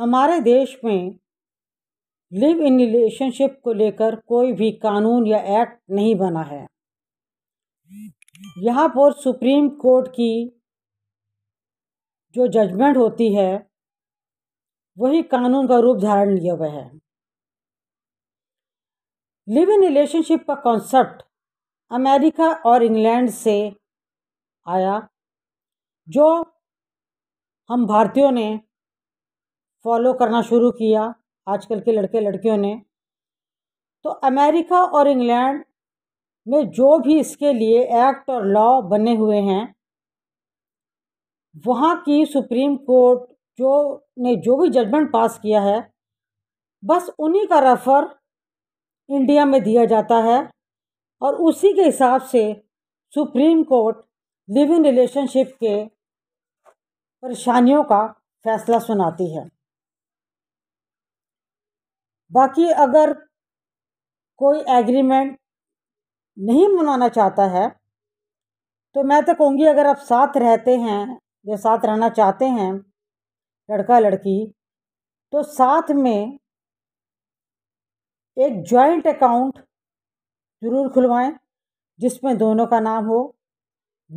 हमारे देश में लिव इन रिलेशनशिप को लेकर कोई भी कानून या एक्ट नहीं बना है यहाँ पर सुप्रीम कोर्ट की जो जजमेंट होती है वही कानून का रूप धारण लिए हुए है लिव इन रिलेशनशिप का कॉन्सेप्ट अमेरिका और इंग्लैंड से आया जो हम भारतीयों ने फॉलो करना शुरू किया आजकल के लड़के लड़कियों ने तो अमेरिका और इंग्लैंड में जो भी इसके लिए एक्ट और लॉ बने हुए हैं वहाँ की सुप्रीम कोर्ट जो ने जो भी जजमेंट पास किया है बस उन्हीं का रेफ़र इंडिया में दिया जाता है और उसी के हिसाब से Supreme Court live in relationship के परेशानियों का फैसला सुनाती है बाकी अगर कोई एग्रीमेंट नहीं मनाना चाहता है तो मैं तो कहूँगी अगर आप साथ रहते हैं या साथ रहना चाहते हैं लड़का लड़की तो साथ में एक जॉइंट अकाउंट ज़रूर खुलवाएं जिसमें दोनों का नाम हो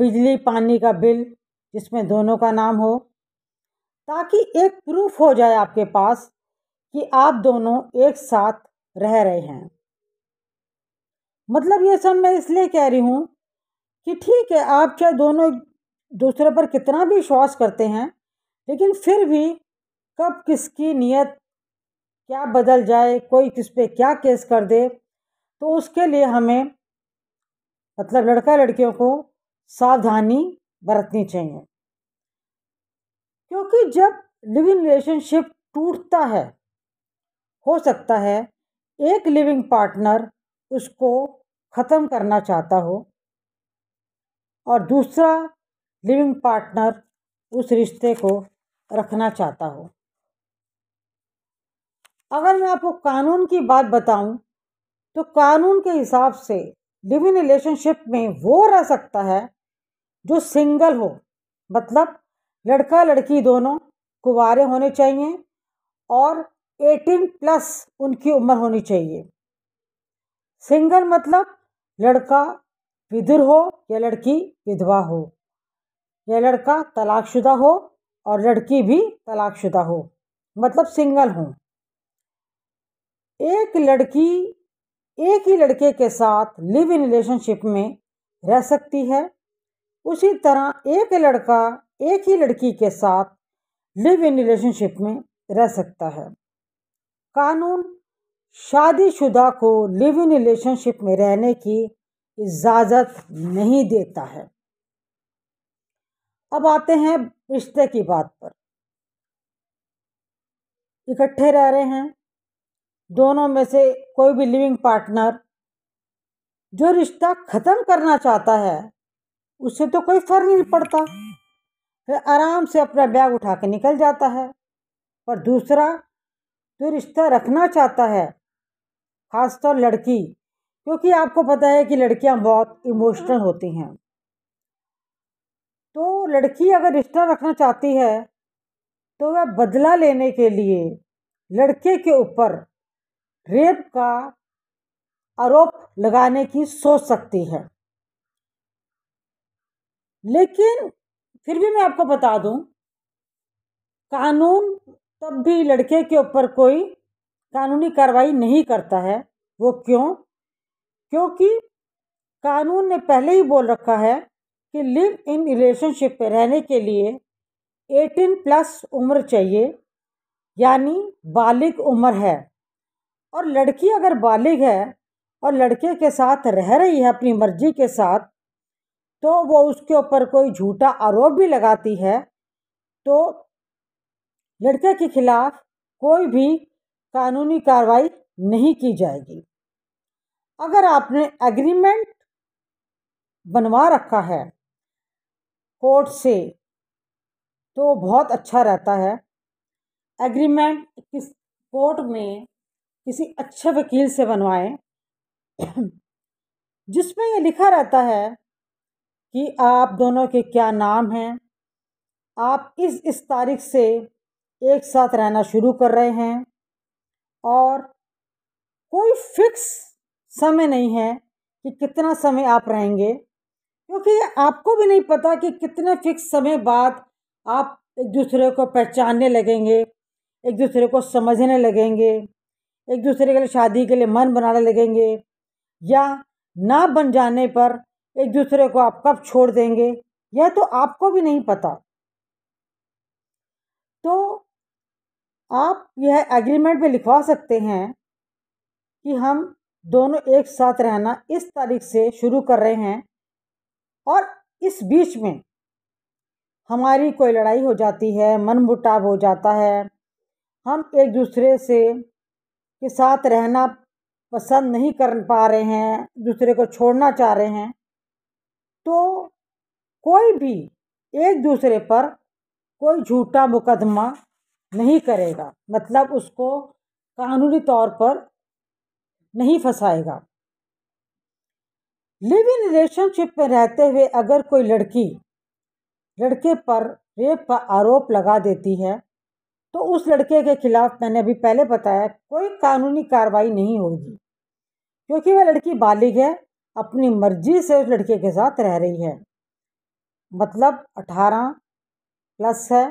बिजली पानी का बिल जिसमें दोनों का नाम हो ताकि एक प्रूफ हो जाए आपके पास कि आप दोनों एक साथ रह रहे हैं मतलब ये सब मैं इसलिए कह रही हूँ कि ठीक है आप चाहे दोनों दूसरे पर कितना भी विश्वास करते हैं लेकिन फिर भी कब किसकी नीयत क्या बदल जाए कोई किस पे क्या केस कर दे तो उसके लिए हमें मतलब लड़का लड़कियों को सावधानी बरतनी चाहिए क्योंकि जब लिविंग रिलेशनशिप टूटता है हो सकता है एक लिविंग पार्टनर उसको ख़त्म करना चाहता हो और दूसरा लिविंग पार्टनर उस रिश्ते को रखना चाहता हो अगर मैं आपको कानून की बात बताऊं, तो कानून के हिसाब से लिविंग रिलेशनशिप में वो रह सकता है जो सिंगल हो मतलब लड़का लड़की दोनों कुवारे होने चाहिए और एटीन प्लस उनकी उम्र होनी चाहिए सिंगल मतलब लड़का विदुर हो या लड़की विधवा हो या लड़का तलाकशुदा हो और लड़की भी तलाकशुदा हो मतलब सिंगल हो एक लड़की एक ही लड़के के साथ लिव इन रिलेशनशिप में रह सकती है उसी तरह एक लड़का एक ही लड़की के साथ लिव इन रिलेशनशिप में रह सकता है कानून शादीशुदा को लिव इन रिलेशनशिप में रहने की इजाज़त नहीं देता है अब आते हैं रिश्ते की बात पर इकट्ठे रह रहे हैं दोनों में से कोई भी लिविंग पार्टनर जो रिश्ता ख़त्म करना चाहता है उससे तो कोई फ़र्क नहीं पड़ता फिर आराम से अपना बैग उठा के निकल जाता है पर दूसरा जो रिश्ता रखना चाहता है ख़ासतौर लड़की क्योंकि आपको पता है कि लड़कियां बहुत इमोशनल होती हैं तो लड़की अगर रिश्ता रखना चाहती है तो वह बदला लेने के लिए लड़के के ऊपर रेप का आरोप लगाने की सोच सकती है लेकिन फिर भी मैं आपको बता दूं कानून तब भी लड़के के ऊपर कोई कानूनी कार्रवाई नहीं करता है वो क्यों क्योंकि कानून ने पहले ही बोल रखा है कि लिव इन रिलेशनशिप पर रहने के लिए 18 प्लस उम्र चाहिए यानी बालिग उम्र है और लड़की अगर बालिग है और लड़के के साथ रह रही है अपनी मर्जी के साथ तो वो उसके ऊपर कोई झूठा आरोप भी लगाती है तो लड़के के खिलाफ कोई भी कानूनी कार्रवाई नहीं की जाएगी अगर आपने एग्रीमेंट बनवा रखा है कोर्ट से तो बहुत अच्छा रहता है एग्रीमेंट किस कोर्ट में किसी अच्छे वकील से बनवाएं जिसमें ये लिखा रहता है कि आप दोनों के क्या नाम हैं आप इस इस तारीख से एक साथ रहना शुरू कर रहे हैं और कोई फिक्स समय नहीं है कि कितना समय आप रहेंगे क्योंकि आपको भी नहीं पता कि कितने फिक्स समय बाद आप एक दूसरे को पहचानने लगेंगे एक दूसरे को समझने लगेंगे एक दूसरे के लिए शादी के लिए मन बनाने लगेंगे या ना बन जाने पर एक दूसरे को आप कब छोड़ देंगे यह तो आपको भी नहीं पता तो आप यह एग्रीमेंट में लिखवा सकते हैं कि हम दोनों एक साथ रहना इस तारीख से शुरू कर रहे हैं और इस बीच में हमारी कोई लड़ाई हो जाती है मन मुटाव हो जाता है हम एक दूसरे से के साथ रहना पसंद नहीं कर पा रहे हैं दूसरे को छोड़ना चाह रहे हैं तो कोई भी एक दूसरे पर कोई झूठा मुकदमा नहीं करेगा मतलब उसको कानूनी तौर पर नहीं फंसाएगा लिव इन रिलेशनशिप में रहते हुए अगर कोई लड़की लड़के पर रेप का आरोप लगा देती है तो उस लड़के के खिलाफ मैंने अभी पहले बताया कोई कानूनी कार्रवाई नहीं होगी क्योंकि वह लड़की बालिग है अपनी मर्जी से उस लड़के के साथ रह रही है मतलब अठारह प्लस है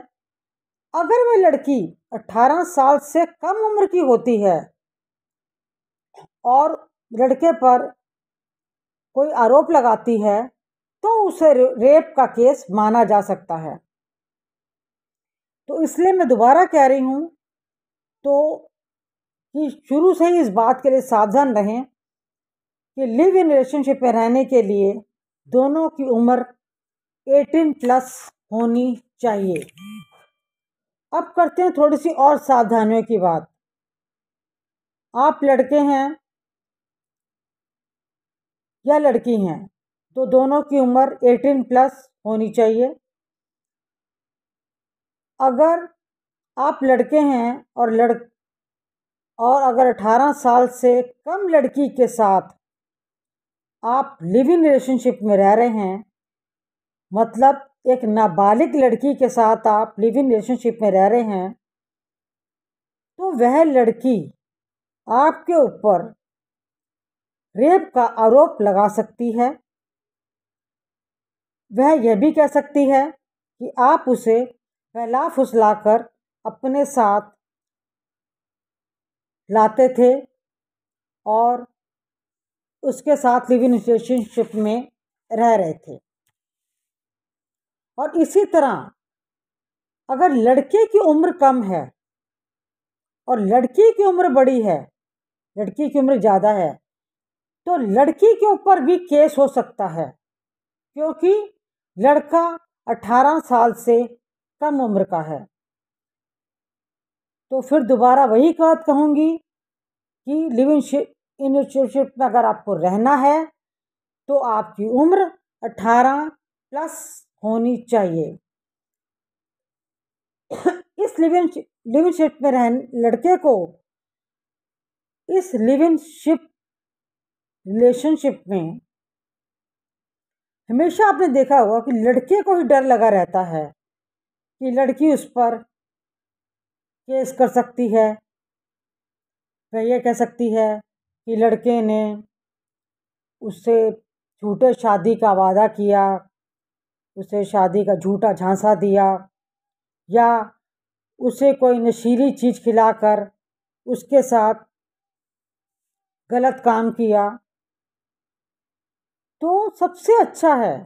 अगर वह लड़की 18 साल से कम उम्र की होती है और लड़के पर कोई आरोप लगाती है तो उसे रेप का केस माना जा सकता है तो इसलिए मैं दोबारा कह रही हूँ तो कि शुरू से ही इस बात के लिए सावधान रहें कि लिव इन रिलेशनशिप में रहने के लिए दोनों की उम्र 18 प्लस होनी चाहिए अब करते हैं थोड़ी सी और सावधानियों की बात आप लड़के हैं या लड़की हैं तो दोनों की उम्र 18 प्लस होनी चाहिए अगर आप लड़के हैं और लड़ और अगर 18 साल से कम लड़की के साथ आप लिव इन रिलेशनशिप में रह रहे हैं मतलब एक नाबालिग लड़की के साथ आप लिव इन रिलेशनशिप में रह रहे हैं तो वह लड़की आपके ऊपर रेप का आरोप लगा सकती है वह यह भी कह सकती है कि आप उसे फैला फुसलाकर अपने साथ लाते थे और उसके साथ लिव इन रिलेशनशिप में रह रहे थे और इसी तरह अगर लड़के की उम्र कम है और लड़की की उम्र बड़ी है लड़की की उम्र ज़्यादा है तो लड़की के ऊपर भी केस हो सकता है क्योंकि लड़का 18 साल से कम उम्र का है तो फिर दोबारा वही बात कहूँगी कि लिविंग इन में अगर आपको रहना है तो आपकी उम्र 18 प्लस होनी चाहिए इस लिविंग लिविंग शिप में रहने लड़के को इस लिविंग शिप रिलेशनशिप में हमेशा आपने देखा होगा कि लड़के को ही डर लगा रहता है कि लड़की उस पर केस कर सकती है वह यह कह सकती है कि लड़के ने उससे झूठे शादी का वादा किया उसे शादी का झूठा झांसा दिया या उसे कोई नशीली चीज़ खिलाकर उसके साथ गलत काम किया तो सबसे अच्छा है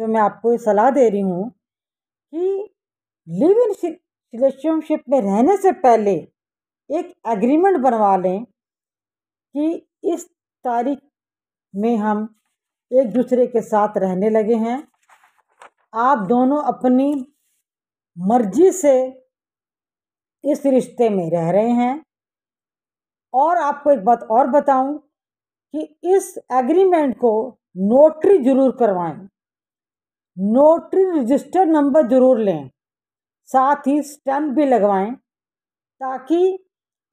जो मैं आपको ये सलाह दे रही हूँ कि लिव इन रिलेशनशिप में रहने से पहले एक एग्रीमेंट बनवा लें कि इस तारीख में हम एक दूसरे के साथ रहने लगे हैं आप दोनों अपनी मर्जी से इस रिश्ते में रह रहे हैं और आपको एक बात और बताऊं कि इस एग्रीमेंट को नोटरी जरूर करवाएं नोटरी रजिस्टर नंबर जरूर लें साथ ही स्टैम्प भी लगवाएं ताकि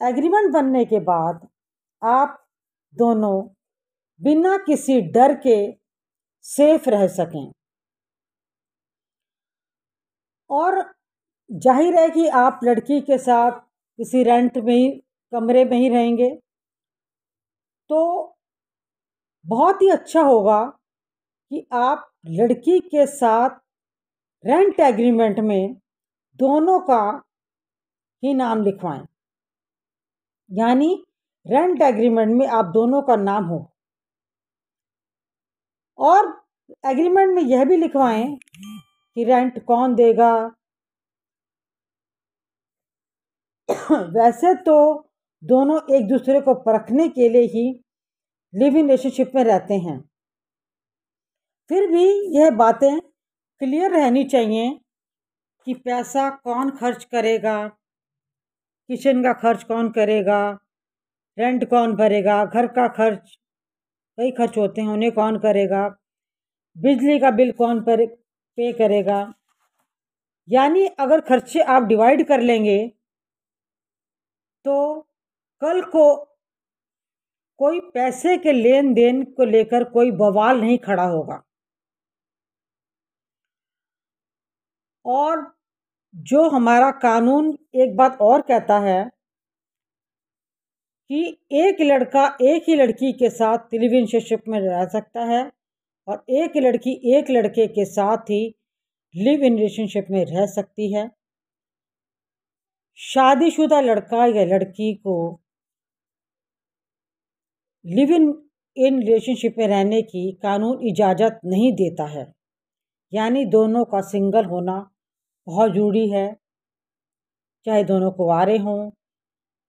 एग्रीमेंट बनने के बाद आप दोनों बिना किसी डर के सेफ रह सकें और जाहिर है कि आप लड़की के साथ किसी रेंट में ही कमरे में ही रहेंगे तो बहुत ही अच्छा होगा कि आप लड़की के साथ रेंट एग्रीमेंट में दोनों का ही नाम लिखवाएं यानी रेंट एग्रीमेंट में आप दोनों का नाम हो और एग्रीमेंट में यह भी लिखवाएं कि रेंट कौन देगा वैसे तो दोनों एक दूसरे को परखने के लिए ही लिव इन रिलेशनशिप में रहते हैं फिर भी यह बातें क्लियर रहनी चाहिए कि पैसा कौन खर्च करेगा किचन का खर्च कौन करेगा रेंट कौन भरेगा घर का खर्च कई खर्च होते हैं उन्हें कौन करेगा बिजली का बिल कौन पर पे करेगा यानी अगर खर्चे आप डिवाइड कर लेंगे तो कल को कोई पैसे के लेन देन को लेकर कोई बवाल नहीं खड़ा होगा और जो हमारा कानून एक बात और कहता है कि एक लड़का एक ही लड़की के साथ रिलेशनशिप में रह सकता है और एक लड़की एक लड़के के साथ ही लिव इन रिलेशनशिप में रह सकती है शादीशुदा लड़का या लड़की को लिव इन इन रिलेशनशिप में रहने की कानून इजाज़त नहीं देता है यानी दोनों का सिंगल होना बहुत ज़रूरी है चाहे दोनों कुंवारे हों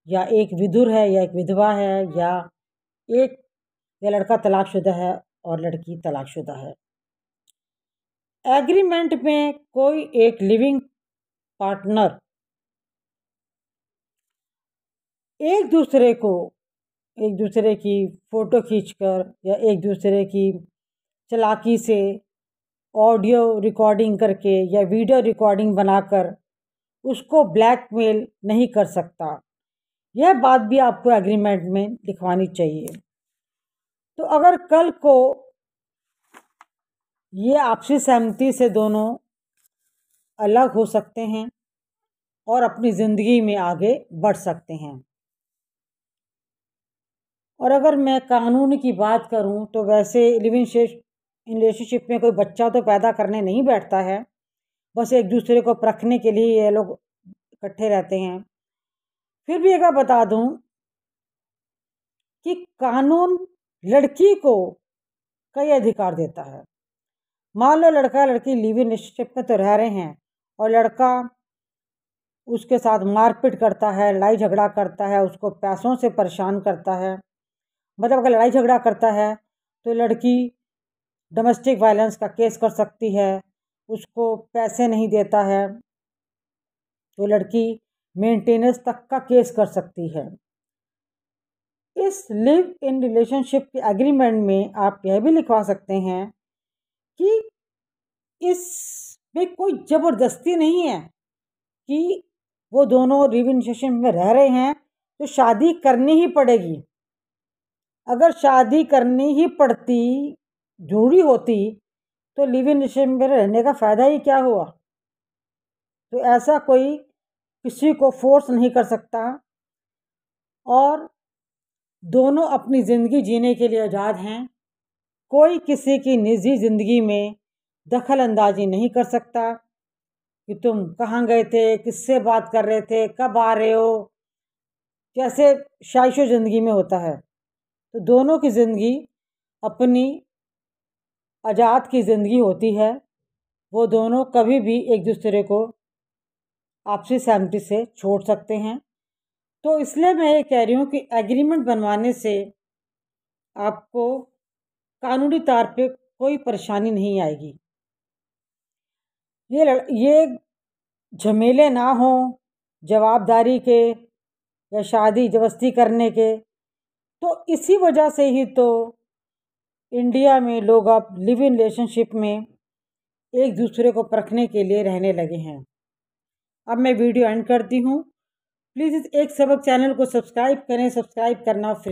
या एक विदुर है या एक विधवा है या एक या लड़का तलाकशुदा है और लड़की तलाकशुदा है एग्रीमेंट में कोई एक लिविंग पार्टनर एक दूसरे को एक दूसरे की फ़ोटो खींचकर या एक दूसरे की चलाकी से ऑडियो रिकॉर्डिंग करके या वीडियो रिकॉर्डिंग बनाकर उसको ब्लैकमेल नहीं कर सकता यह बात भी आपको एग्रीमेंट में लिखवानी चाहिए तो अगर कल को ये आपसी सहमति से दोनों अलग हो सकते हैं और अपनी ज़िंदगी में आगे बढ़ सकते हैं और अगर मैं कानून की बात करूं तो वैसे लिविंग रिलेशनशिप में कोई बच्चा तो पैदा करने नहीं बैठता है बस एक दूसरे को परखने के लिए ये लोग इकट्ठे रहते हैं फिर भी एक बता दूं कि कानून लड़की को कई अधिकार देता है मान लो लड़का लड़की लिव इन रिलेशनशिप में तो रह रहे हैं और लड़का उसके साथ मारपीट करता है लड़ाई झगड़ा करता है उसको पैसों से परेशान करता है मतलब अगर लड़ाई झगड़ा करता है तो लड़की डोमेस्टिक वायलेंस का केस कर सकती है उसको पैसे नहीं देता है तो लड़की मेंटेनेंस तक का केस कर सकती है इस लिव इन रिलेशनशिप के एग्रीमेंट में आप यह भी लिखवा सकते हैं कि इस में कोई ज़बरदस्ती नहीं है कि वो दोनों लिव इन में रह रहे हैं तो शादी करनी ही पड़ेगी अगर शादी करनी ही पड़ती जरूरी होती तो लिव इन रिलेशन में रहने का फ़ायदा ही क्या हुआ तो ऐसा कोई किसी को फोर्स नहीं कर सकता और दोनों अपनी ज़िंदगी जीने के लिए आज़ाद हैं कोई किसी की निजी ज़िंदगी में दखल अंदाजी नहीं कर सकता कि तुम कहाँ गए थे किससे बात कर रहे थे कब आ रहे हो कैसे शाइश ज़िंदगी में होता है तो दोनों की ज़िंदगी अपनी आज़ाद की ज़िंदगी होती है वो दोनों कभी भी एक दूसरे को आपसी सहमति से छोड़ सकते हैं तो इसलिए मैं ये कह रही हूँ कि एग्रीमेंट बनवाने से आपको कानूनी तौर पे कोई परेशानी नहीं आएगी ये लड़ ये झमेले ना हों जवाबदारी के या शादी जबस्ती करने के तो इसी वजह से ही तो इंडिया में लोग अब लिव इन रिलेशनशिप में एक दूसरे को परखने के लिए रहने लगे हैं अब मैं वीडियो एंड करती हूँ प्लीज़ इस एक सबक चैनल को सब्सक्राइब करें सब्सक्राइब करना फ्री